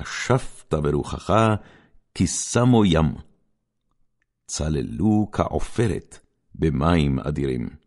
נשבת ברוחך, כי שמו ים. צללו כעופרת במים אדירים.